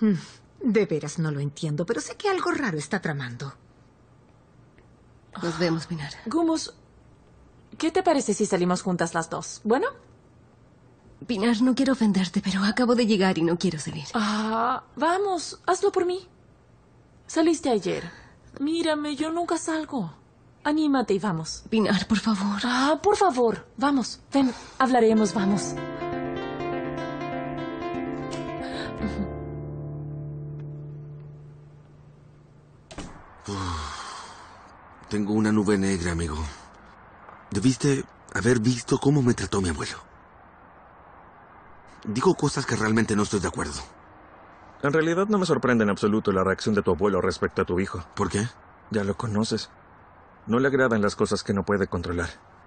Mm, de veras no lo entiendo, pero sé que algo raro está tramando. Nos vemos, Pinar. Gumus, ¿qué te parece si salimos juntas las dos? ¿Bueno? Pinar, no quiero ofenderte, pero acabo de llegar y no quiero salir. Ah, vamos, hazlo por mí. Saliste ayer. Mírame, yo nunca salgo. Anímate y vamos. Pinar, por favor. Ah, por favor. Vamos, ven, hablaremos, vamos. tengo una nube negra, amigo. Debiste haber visto cómo me trató mi abuelo. Digo cosas que realmente no estoy de acuerdo. En realidad no me sorprende en absoluto la reacción de tu abuelo respecto a tu hijo. ¿Por qué? Ya lo conoces. No le agradan las cosas que no puede controlar.